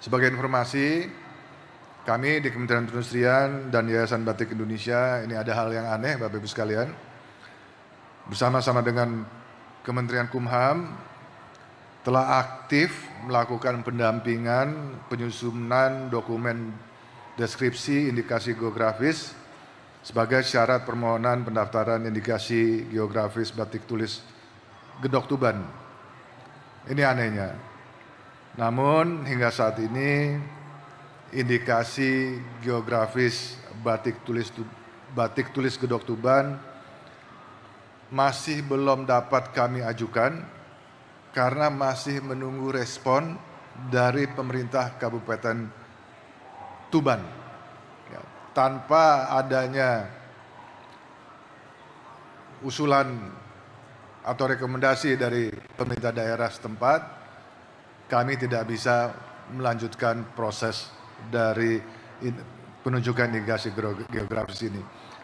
Sebagai informasi, kami di Kementerian Perindustrian dan Yayasan Batik Indonesia ini ada hal yang aneh Bapak Ibu sekalian. Bersama-sama dengan Kementerian Kumham telah aktif melakukan pendampingan penyusunan dokumen deskripsi indikasi geografis sebagai syarat permohonan pendaftaran indikasi geografis batik tulis Gedok Tuban. Ini anehnya. Namun hingga saat ini indikasi geografis batik tulis batik tulis Gedok Tuban masih belum dapat kami ajukan karena masih menunggu respon dari pemerintah Kabupaten Tuban. Ya, tanpa adanya usulan atau rekomendasi dari pemerintah daerah setempat, kami tidak bisa melanjutkan proses dari penunjukan indikasi geografis ini